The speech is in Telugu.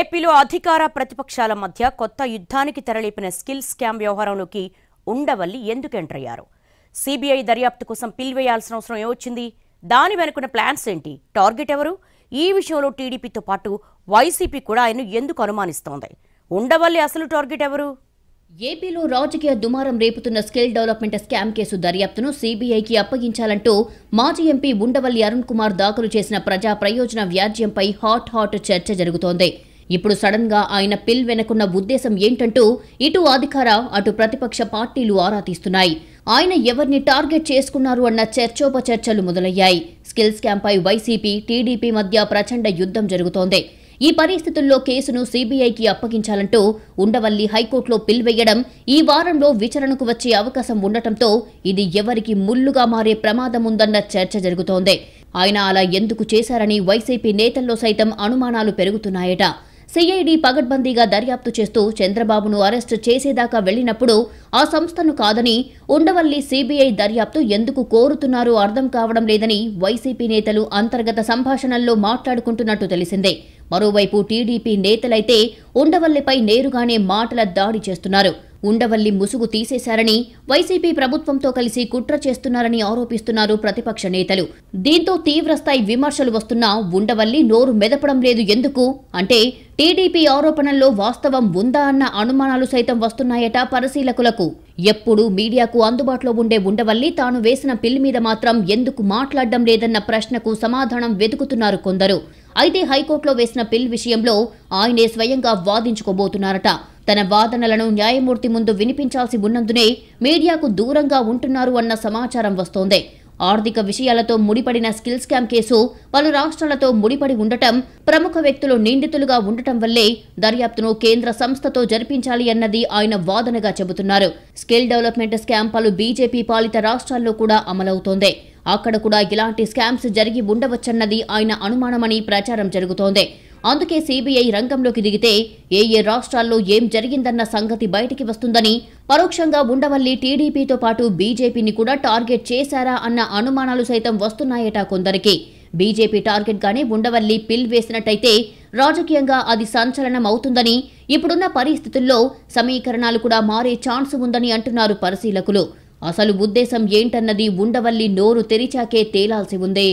ఏపీలో అధికార ప్రతిపక్షాల మధ్య కొత్త యుద్ధానికి తెరలేపిన స్కిల్ స్కామ్ వ్యవహారంలోకి ఉండవల్లి ఎందుకు ఎంటర్ అయ్యారు సిబిఐ దర్యాప్తు కోసం పిల్వేయాల్సిన అవసరం ఏమొచ్చింది దాని వెనుకున్న ప్లాన్స్ ఏంటి టార్గెట్ ఎవరు ఈ విషయంలో టీడీపీతో పాటు వైసీపీ కూడా ఆయన ఎందుకు అనుమానిస్తోంది ఉండవల్లి అసలు టార్గెట్ ఎవరు ఏపీలో రాజకీయ దుమారం రేపుతున్న స్కిల్ డెవలప్మెంట్ స్కామ్ కేసు దర్యాప్తును సీబీఐకి అప్పగించాలంటూ మాజీ ఎంపీ ఉండవల్లి అరుణ్ కుమార్ దాఖలు చేసిన ప్రజా ప్రయోజన వ్యాజ్యంపై హాట్ హాట్ చర్చ జరుగుతోంది ఇప్పుడు సడన్ గా ఆయన పిల్ వెనకున్న ఉద్దేశం ఏంటంటూ ఇటు అధికార అటు ప్రతిపక్ష పార్టీలు ఆరా తీస్తున్నాయి ఆయన ఎవరిని టార్గెట్ చేసుకున్నారు అన్న చర్చోపచర్చలు మొదలయ్యాయి స్కిల్స్ క్యాంపై వైసీపీ టీడీపీ మధ్య ప్రచండ యుద్ధం జరుగుతోంది ఈ పరిస్థితుల్లో కేసును సీబీఐకి అప్పగించాలంటూ ఉండవల్లి హైకోర్టులో పిల్ వేయడం ఈ వారంలో విచారణకు వచ్చే అవకాశం ఉండటంతో ఇది ఎవరికి ముల్లుగా మారే ప్రమాదం ఉందన్న చర్చ జరుగుతోంది ఆయన అలా ఎందుకు చేశారని వైసీపీ నేతల్లో సైతం అనుమానాలు పెరుగుతున్నాయట సిఐడి పగడ్బందీగా దర్యాప్తు చేస్తూ చంద్రబాబును అరెస్టు చేసేదాకా వెళ్లినప్పుడు ఆ సంస్థను కాదని ఉండవల్లి సిబిఐ దర్యాప్తు ఎందుకు కోరుతున్నారో అర్థం కావడం లేదని వైసీపీ నేతలు అంతర్గత సంభాషణల్లో మాట్లాడుకుంటున్నట్టు తెలిసిందే మరోవైపు టీడీపీ నేతలైతే ఉండవల్లిపై నేరుగానే మాటల దాడి చేస్తున్నారు ఉండవల్లి ముసుగు తీసేశారని వైసీపీ ప్రభుత్వంతో కలిసి కుట్ర చేస్తున్నారని ఆరోపిస్తున్నారు ప్రతిపక్ష నేతలు దీంతో తీవ్రస్థాయి విమర్శలు వస్తున్నా ఉండవల్లి నోరు మెదపడం లేదు ఎందుకు అంటే టీడీపీ ఆరోపణల్లో వాస్తవం ఉందా అన్న అనుమానాలు సైతం వస్తున్నాయట పరిశీలకులకు ఎప్పుడూ మీడియాకు అందుబాటులో ఉండే ఉండవల్లి తాను వేసిన పిల్లి మీద మాత్రం ఎందుకు మాట్లాడడం లేదన్న ప్రశ్నకు సమాధానం వెతుకుతున్నారు కొందరు అయితే హైకోర్టులో వేసిన పిల్ విషయంలో ఆయనే స్వయంగా వాదించుకోబోతున్నారట తన వాదనలను న్యాయమూర్తి ముందు వినిపించాల్సి ఉన్నందునే మీడియాకు దూరంగా ఉంటున్నారు అన్న సమాచారం వస్తోంది ఆర్థిక విషయాలతో ముడిపడిన స్కిల్ స్కామ్ కేసు పలు రాష్ట్రాలతో ముడిపడి ఉండటం ప్రముఖ వ్యక్తులు నిందితులుగా ఉండటం వల్లే దర్యాప్తును కేంద్ర సంస్థతో జరిపించాలి అన్నది ఆయన వాదనగా చెబుతున్నారు స్కిల్ డెవలప్మెంట్ స్కామ్ పలు బీజేపీ పాలిత రాష్ట్రాల్లో కూడా అమలవుతోంది అక్కడ కూడా ఇలాంటి స్కామ్స్ జరిగి ఉండవచ్చన్నది ఆయన అనుమానమని ప్రచారం జరుగుతోంది అందుకే సీబీఐ రంగంలోకి దిగితే ఏ ఏ రాష్ట్రాల్లో ఏం జరిగిందన్న సంగతి బయటికి వస్తుందని పరోక్షంగా ఉండవల్లి టీడీపీతో పాటు బీజేపీని కూడా టార్గెట్ చేశారా అన్న అనుమానాలు సైతం వస్తున్నాయట కొందరికి బీజేపీ టార్గెట్గానే ఉండవల్లి పిల్ వేసినట్టయితే రాజకీయంగా అది సంచలనం అవుతుందని ఇప్పుడున్న పరిస్థితుల్లో సమీకరణాలు కూడా మారే ఛాన్స్ ఉందని అంటున్నారు పరిశీలకులు అసలు ఉద్దేశం ఏంటన్నది ఉండవల్లి నోరు తెరిచాకే తేలాల్సి ఉంది